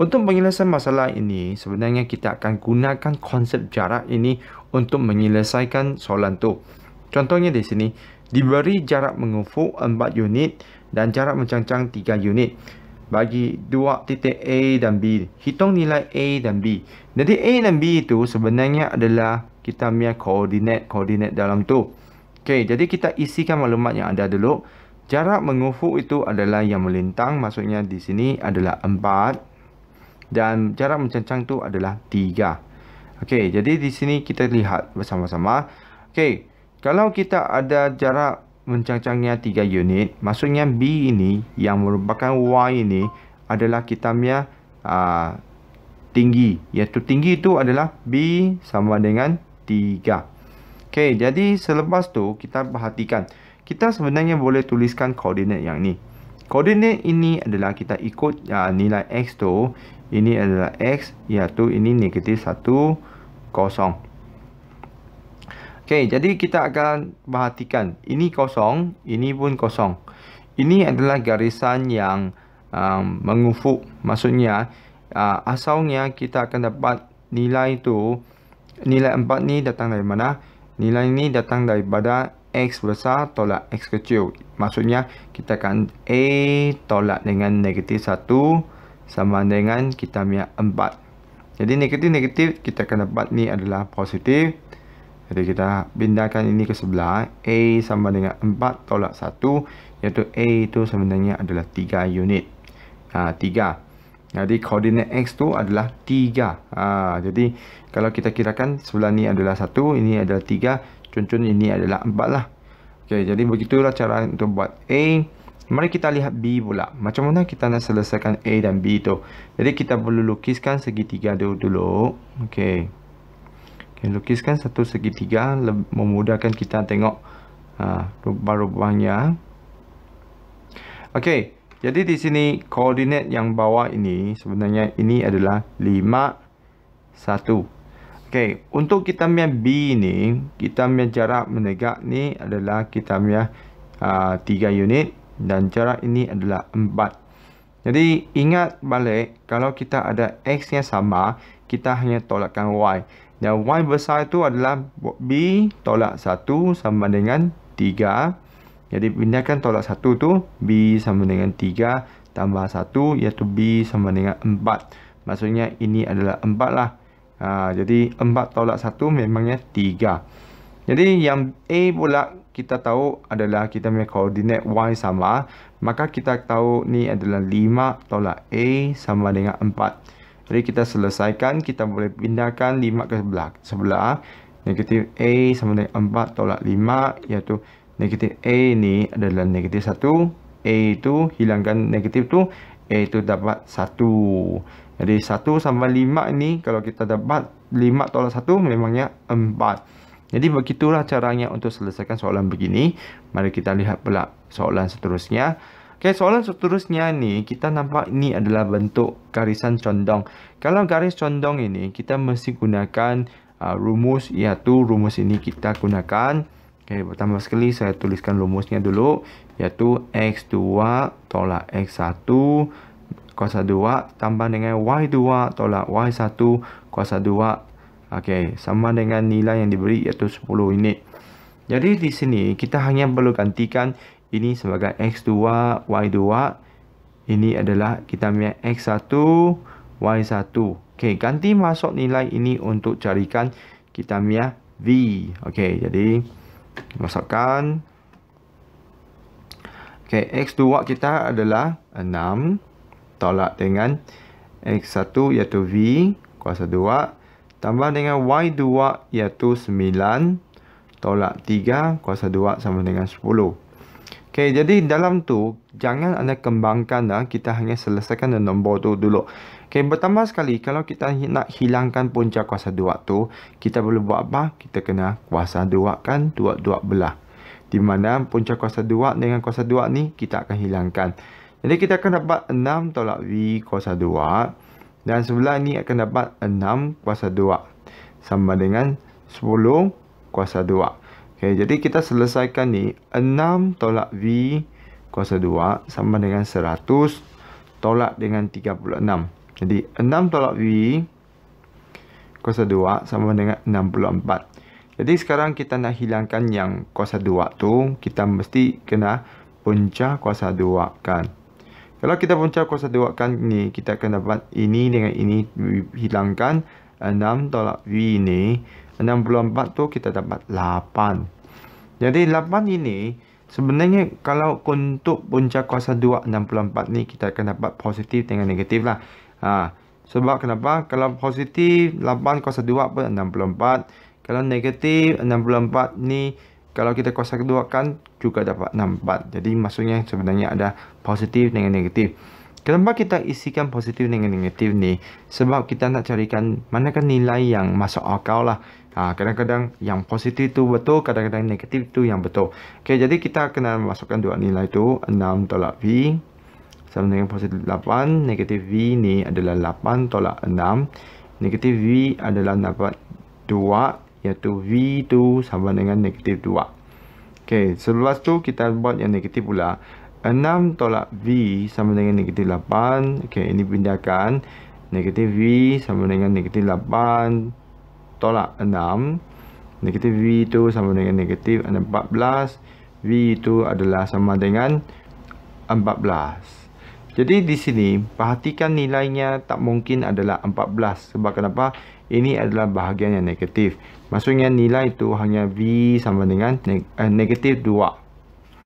Untuk penyelesaian masalah ini, sebenarnya kita akan gunakan konsep jarak ini untuk menyelesaikan soalan tu. Contohnya di sini, diberi jarak mengufuk 4 unit dan jarak mencangcang 3 unit. Bagi dua titik A dan B, hitung nilai A dan B. Jadi A dan B itu sebenarnya adalah kita punya koordinat-koordinat dalam tu. Okey, jadi kita isikan maklumat yang ada dulu. Jarak mengufuk itu adalah yang melintang, maksudnya di sini adalah dan jarak mencancang tu adalah 3. Okey, jadi di sini kita lihat bersama-sama. Okey, kalau kita ada jarak mencancangnya 3 unit, maksudnya B ini yang merupakan Y ini adalah kita punya uh, tinggi. Iaitu tinggi itu adalah B sama dengan 3. Okey, jadi selepas tu kita perhatikan. Kita sebenarnya boleh tuliskan koordinat yang ni. Koordinat ini adalah kita ikut uh, nilai X tu ini adalah X iaitu ini negatif 1, 0. Okey, jadi kita akan perhatikan. Ini kosong, ini pun kosong. Ini adalah garisan yang um, mengufuk. Maksudnya, uh, asalnya kita akan dapat nilai itu. Nilai 4 ni datang dari mana? Nilai ini datang daripada X besar tolak X kecil. Maksudnya, kita akan A tolak dengan negatif 1, sama dengan kita punya 4. Jadi negatif-negatif kita akan dapat ni adalah positif. Jadi kita pindahkan ini ke sebelah. A sama dengan 4 tolak 1. Iaitu A itu sebenarnya adalah 3 unit. Ha, 3. Jadi koordinat X tu adalah 3. Ha, jadi kalau kita kirakan sebelah ni adalah 1. Ini adalah 3. Cun-cun ini adalah 4 lah. Okay, jadi begitulah cara untuk buat A. Mari kita lihat B pula. Macam mana kita nak selesaikan A dan B tu. Jadi kita perlu lukiskan segitiga dulu. dulu. Okey. Okay, lukiskan satu segitiga. Memudahkan kita tengok ha, uh, baru-baru Okey. Jadi di sini koordinat yang bawah ini. Sebenarnya ini adalah 5, 1. Okey. Untuk kita punya B ni. Kita punya jarak menegak ni adalah kita punya uh, 3 unit dan jarak ini adalah 4. Jadi ingat balik kalau kita ada x yang sama, kita hanya tolakkan y. Dan y besar itu adalah b tolak 1 sama dengan 3. Jadi pindahkan tolak 1 tu b sama dengan 3 tambah 1 iaitu b sama dengan 4. Maksudnya ini adalah 4 lah. Ha, jadi 4 tolak 1 memangnya 3. Jadi yang a pula kita tahu adalah kita punya koordinat Y sama. Maka kita tahu ni adalah 5 tolak A sama dengan 4. Jadi kita selesaikan, kita boleh pindahkan 5 ke sebelah. sebelah negatif A sama dengan 4 tolak 5 iaitu negatif A ni adalah negatif 1. A itu hilangkan negatif tu, A itu dapat 1. Jadi 1 sama 5 ni kalau kita dapat 5 tolak 1 memangnya 4. Jadi begitulah caranya untuk selesaikan soalan begini. Mari kita lihat pula soalan seterusnya. Okey, soalan seterusnya ni kita nampak ini adalah bentuk garisan condong. Kalau garis condong ini kita mesti gunakan uh, rumus iaitu rumus ini kita gunakan. Okey, pertama sekali saya tuliskan rumusnya dulu iaitu x2 tolak x1 kuasa 2 tambah dengan y2 tolak y1 kuasa 2 Okey, sama dengan nilai yang diberi iaitu 10 unit. Jadi di sini kita hanya perlu gantikan ini sebagai x2, y2. Ini adalah kita ambil x1, y1. Okey, ganti masuk nilai ini untuk carikan kita ambil v. Okey, jadi masukkan. Okey, x2 kita adalah 6 tolak dengan x1 iaitu v kuasa 2. Tambah dengan Y2 iaitu 9. Tolak 3 kuasa 2 sama dengan 10. Okey, jadi dalam tu, jangan anda kembangkan dah. Kita hanya selesaikan nombor tu dulu. Okey, pertama sekali, kalau kita nak hilangkan punca kuasa 2 tu, kita boleh buat apa? Kita kena kuasa 2 kan 2-2 belah. Di mana punca kuasa 2 dengan kuasa 2 ni, kita akan hilangkan. Jadi kita akan dapat 6 tolak V kuasa 2. Dan sebelah ni akan dapat 6 kuasa 2. Sama dengan 10 kuasa 2. Okay, jadi kita selesaikan ni 6 tolak V kuasa 2 sama dengan 100 tolak dengan 36. Jadi 6 tolak V kuasa 2 sama dengan 64. Jadi sekarang kita nak hilangkan yang kuasa 2 tu, kita mesti kena punca kuasa 2 kan. Kalau kita punca kuasa 2 kan ni, kita akan dapat ini dengan ini hilangkan 6 tolak V ni. 64 tu kita dapat 8. Jadi 8 ini sebenarnya kalau untuk punca kuasa 2 64 ni kita akan dapat positif dengan negatif lah. Ha. Sebab kenapa? Kalau positif 8 kuasa 2 pun 64. Kalau negatif 64 ni kalau kita kuasa kedua kan juga dapat 64. Jadi maksudnya sebenarnya ada positif dengan negatif. Kenapa kita isikan positif dengan negatif ni? Sebab kita nak carikan mana kan nilai yang masuk akal lah. Ha, kadang-kadang ha, yang positif tu betul, kadang-kadang negatif tu yang betul. Okay, jadi kita kena masukkan dua nilai tu. 6 tolak V sama dengan positif 8. Negatif V ni adalah 8 tolak 6. Negatif V adalah dapat 2 iaitu V tu sama dengan negatif 2. Ok, selepas tu kita buat yang negatif pula. 6 tolak V sama dengan negatif 8. Ok, ini pindahkan. Negatif V sama dengan negatif 8 tolak 6. Negatif V tu sama dengan negatif 14. V tu adalah sama dengan 14. Jadi di sini, perhatikan nilainya tak mungkin adalah 14. Sebab kenapa? ini adalah bahagian yang negatif. Maksudnya nilai itu hanya V sama dengan neg eh, negatif 2.